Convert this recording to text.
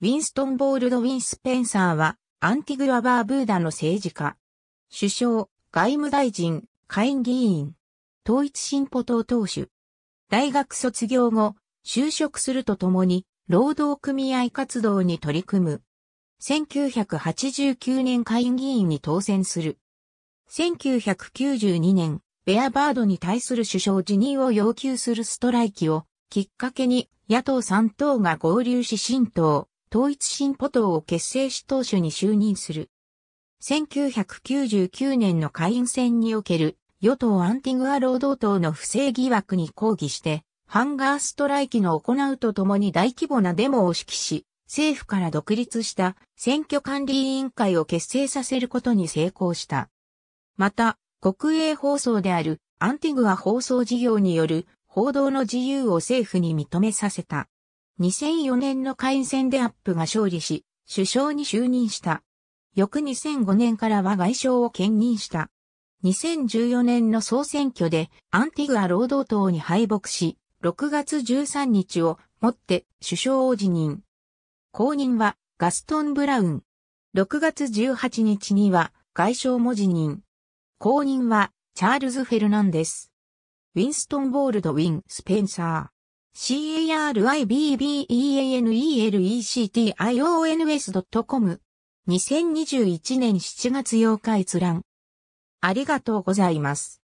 ウィンストン・ボールド・ウィン・スペンサーは、アンティグラ・バーブーダの政治家。首相、外務大臣、下院議員。統一進歩党党首。大学卒業後、就職するとともに、労働組合活動に取り組む。1989年下院議員に当選する。1992年、ベアバードに対する首相辞任を要求するストライキをきっかけに野党3党が合流し新党、統一新歩党を結成し党首に就任する。1999年の下院選における与党アンティグア労働党の不正疑惑に抗議して、ハンガーストライキの行うとともに大規模なデモを指揮し、政府から独立した選挙管理委員会を結成させることに成功した。また、国営放送であるアンティグア放送事業による報道の自由を政府に認めさせた。2004年の会員選でアップが勝利し、首相に就任した。翌2005年からは外相を兼任した。2014年の総選挙でアンティグア労働党に敗北し、6月13日をもって首相を辞任。後任はガストン・ブラウン。6月18日には外相も辞任。後任はチャールズ・フェルナンデス。ウィンストン・ボールド・ウィン・スペンサー。c a r i b b e e l e c t i o n s c o m 2021年7月8日閲覧。ありがとうございます。